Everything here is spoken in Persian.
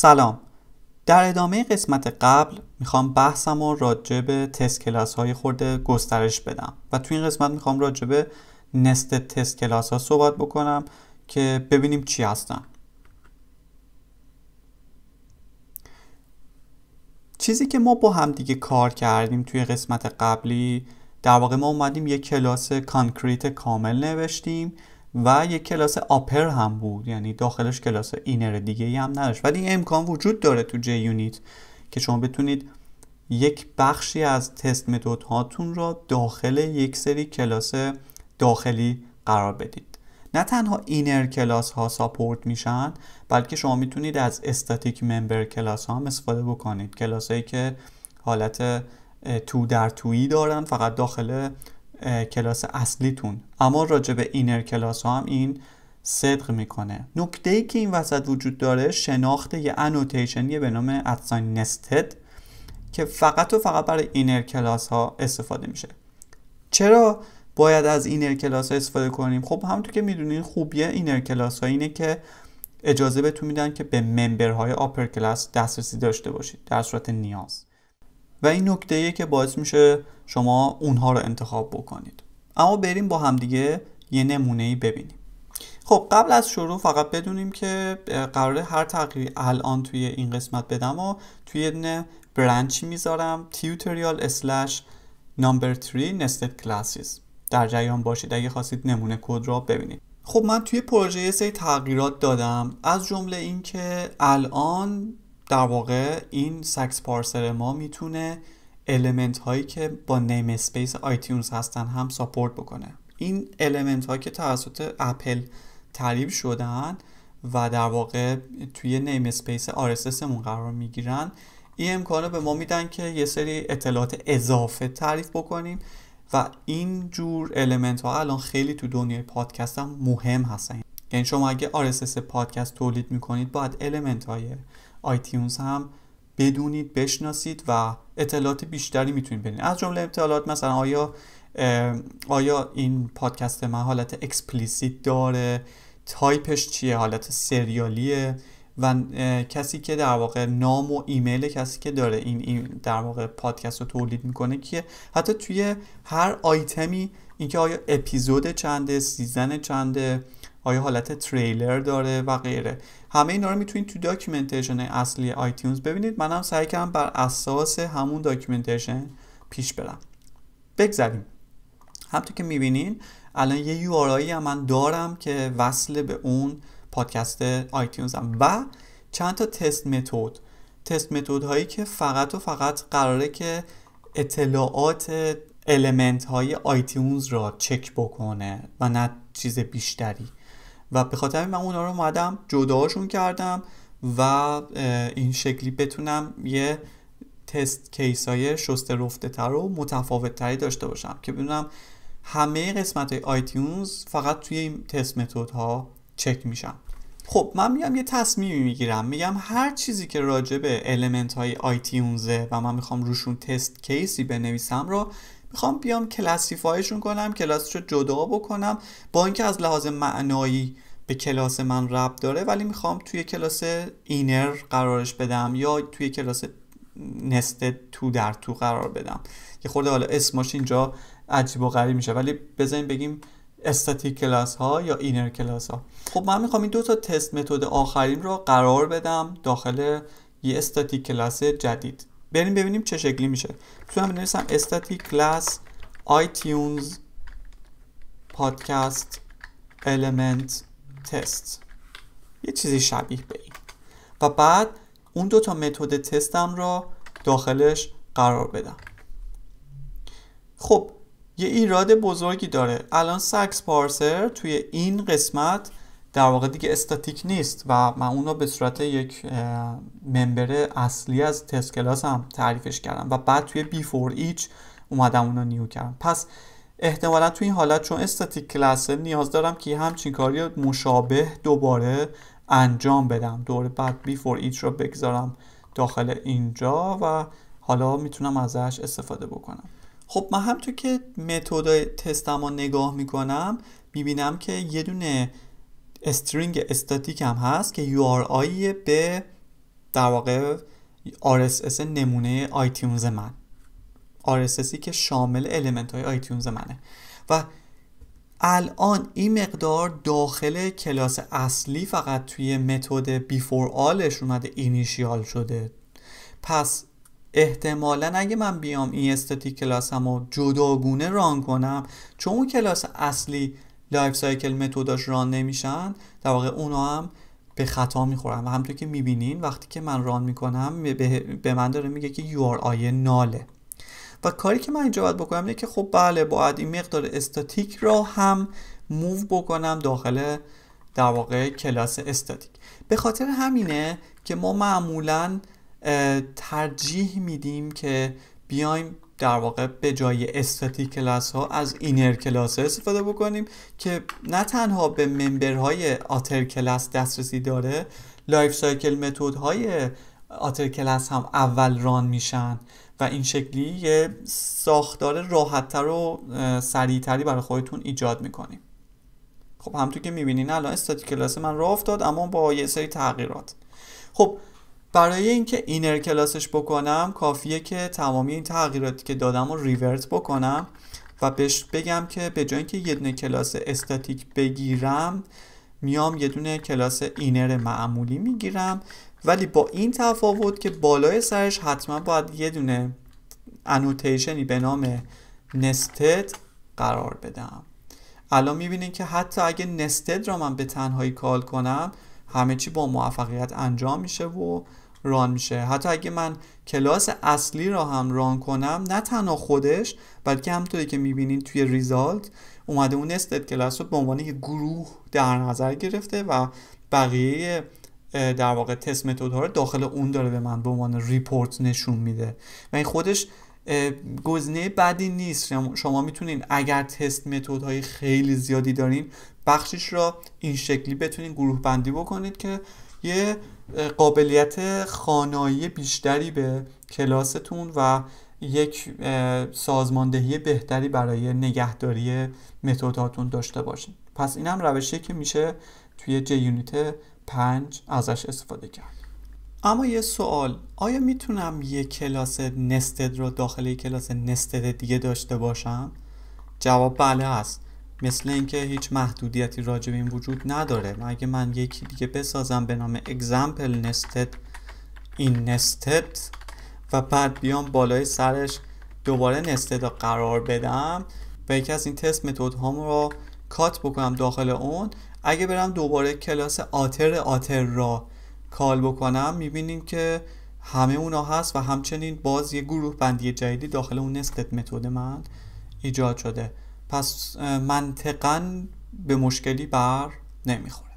سلام در ادامه قسمت قبل میخوام بحثم رو راجع به تست کلاس های خورده گسترش بدم و تو این قسمت میخوام راجع به نست تست کلاس ها صحبت بکنم که ببینیم چی هستن چیزی که ما با همدیگه کار کردیم توی قسمت قبلی در واقع ما اومدیم یک کلاس کانکریت کامل نوشتیم و یک کلاس آپر هم بود یعنی داخلش کلاس اینر دیگه ای هم نداشت ولی این امکان وجود داره تو جی یونیت که شما بتونید یک بخشی از تست متد هاتون را داخل یک سری کلاس داخلی قرار بدید نه تنها اینر کلاس ها ساپورت میشن بلکه شما میتونید از استاتیک ممبر کلاس ها هم استفاده بکنید کلاس هایی که حالت تو در تویی دارن فقط داخل کلاس اصلیتون اما راجع به اینر کلاس ها هم این صدق میکنه نکته ای که این وسط وجود داره شناخت یه انوتیشنیه به نام ادساین نستد که فقط و فقط برای اینر کلاس ها استفاده میشه چرا باید از اینر کلاس ها استفاده کنیم خب همونطور که میدونین خوبیه اینر کلاس ها اینه که اجازه بهتون میدن که به ممبرهای آپر کلاس دسترسی داشته باشید در صورت نیاز و این نکته که باعث میشه شما اونها رو انتخاب بکنید اما بریم با همدیگه یه نمونه ای ببینیم خب قبل از شروع فقط بدونیم که قراره هر تغییری الان توی این قسمت بدم و توی یه برنچی میذارم tutorial slash number 3 nested classes در جریان باشید اگه خواستید نمونه کد را ببینید خب من توی پروژه یه تغییرات دادم از جمله اینکه الان در واقع این سکس پارسر ما میتونه المنت هایی که با نیم اسپیس آیتیونز هستن هم ساپورت بکنه این المنت ها که توسط اپل تعریب شدن و در واقع توی نیم اسپیس آرسس مون قرار میگیرن این امکانه به ما میدن که یه سری اطلاعات اضافه تعریف بکنیم و این جور المنت ها الان خیلی تو دنیای پادکست هم مهم هستن یعنی شما اگه آرسس پادکست تولید میکنید باید المنت های آیتیونز هم بدونید بشناسید و اطلاعات بیشتری میتونید بدین از جمله اطلاعات مثلا آیا آیا این پادکست من حالت اکسپلیسیت داره تایپش چیه حالت سریالیه و کسی که در واقع نام و ایمیل کسی که داره این, این در واقع پادکست رو تولید میکنه که حتی توی هر آیتمی اینکه آیا اپیزود چنده سیزن چنده آیا حالت تریلر داره و غیره همه اینا رو میتونید تو داکیومنتیشن اصلی آیتیونز ببینید منم سعی کردم بر اساس همون داکیومنتیشن پیش برم بگذریم همطور که میبینین الان یه یو هم من دارم که وصل به اون پادکست آیتیونز هم و چند تا تست متد تست متد هایی که فقط و فقط قراره که اطلاعات المنت های آیتیونز را چک بکنه و نه چیز بیشتری و به خاطر من اونا رو اومدم جداشون کردم و این شکلی بتونم یه تست کیس های شسته رفته تر و متفاوت تری داشته باشم که بدونم همه قسمت های آیتیونز فقط توی این تست متد ها چک میشم خب من میام یه تصمیمی میگیرم میگم هر چیزی که راجع به المنت های آیتیونزه و من میخوام روشون تست کیسی بنویسم رو میخوام بیام کلاسیفایشون کنم کلاسش رو جدا بکنم با اینکه از لحاظ معنایی به کلاس من رب داره ولی میخوام توی کلاس اینر قرارش بدم یا توی کلاس نست تو در تو قرار بدم یه خورده حالا اسماش اینجا عجیب و غریب میشه ولی بزنین بگیم استاتیک کلاس ها یا اینر کلاس ها خب من میخوام این دو تا تست متد آخرین رو قرار بدم داخل یه استاتیک کلاس جدید بریم ببینیم چه شکلی میشه هم بنویسم استاتیک کلاس آیتیونز پادکست المنت تست یه چیزی شبیه به این و بعد اون دو تا متد تستم را داخلش قرار بدم خب یه ایراد بزرگی داره الان سکس پارسر توی این قسمت در واقع دیگه استاتیک نیست و من اون به صورت یک ممبر اصلی از تست کلاس هم تعریفش کردم و بعد توی بی فور ایچ اومدم اون رو نیو کردم پس احتمالا توی این حالت چون استاتیک کلاسه نیاز دارم که همچین کاری مشابه دوباره انجام بدم دوره بعد بی فور ایچ رو بگذارم داخل اینجا و حالا میتونم ازش استفاده بکنم خب من همطور که متد تستم رو نگاه میکنم میبینم که یه دونه استرینگ استاتیک هم هست که URI به در واقع اس نمونه آیتیونز من RSSی که شامل الیمنت های آیتیونز منه و الان این مقدار داخل کلاس اصلی فقط توی متد بیفور آلش اومده اینیشیال شده پس احتمالا اگه من بیام این استاتیک کلاسم و جداگونه ران کنم چون اون کلاس اصلی لایف سایکل متوداش ران نمیشن در واقع اونا هم به خطا میخورن و همطور که میبینین وقتی که من ران میکنم به من داره میگه که یو آی ناله و کاری که من اینجا باید بکنم اینه که خب بله باید این مقدار استاتیک را هم موو بکنم داخل در واقع کلاس استاتیک به خاطر همینه که ما معمولا ترجیح میدیم که بیایم در واقع به جای استاتیک کلاس ها از اینر کلاس ها استفاده بکنیم که نه تنها به ممبرهای آتر کلاس دسترسی داره لایف سایکل متد های آتر کلاس هم اول ران میشن و این شکلی یه ساختار راحتتر و سریعتری برای خودتون ایجاد میکنیم خب همطور که میبینین الان استاتیک کلاس من راه افتاد اما با یه سری تغییرات خب برای اینکه اینر کلاسش بکنم کافیه که تمامی این تغییراتی که دادم رو ریورت بکنم و بهش بگم که به جای اینکه یه دونه کلاس استاتیک بگیرم میام یه دونه کلاس اینر معمولی میگیرم ولی با این تفاوت که بالای سرش حتما باید یه دونه انوتیشنی به نام نستد قرار بدم الان میبینین که حتی اگه نستد را من به تنهایی کال کنم همه چی با موفقیت انجام میشه و ران میشه حتی اگه من کلاس اصلی را هم ران کنم نه تنها خودش بلکه همطوری که میبینین توی ریزالت اومده اون استد کلاس رو به عنوان یک گروه در نظر گرفته و بقیه در واقع تست متد رو داخل اون داره به من به عنوان ریپورت نشون میده و این خودش گزینه بدی نیست شما میتونین اگر تست متد های خیلی زیادی دارین بخشش را این شکلی بتونید گروه بندی بکنید که یه قابلیت خانایی بیشتری به کلاستون و یک سازماندهی بهتری برای نگهداری متدهاتون داشته باشین پس این هم روشی که میشه توی ج یونیت 5 ازش استفاده کرد اما یه سوال آیا میتونم یه کلاس نستد رو داخل یه کلاس نستد دیگه داشته باشم؟ جواب بله هست مثل اینکه هیچ محدودیتی راجع این وجود نداره اگه من یکی دیگه بسازم به نام example nested این nested و بعد بیام بالای سرش دوباره nested قرار بدم و یکی از این تست متود هام رو کات بکنم داخل اون اگه برم دوباره کلاس آتر آتر را کال بکنم میبینیم که همه اونا هست و همچنین باز یه گروه بندی جدیدی داخل اون نستت متد من ایجاد شده پس منطقا به مشکلی بر نمیخوره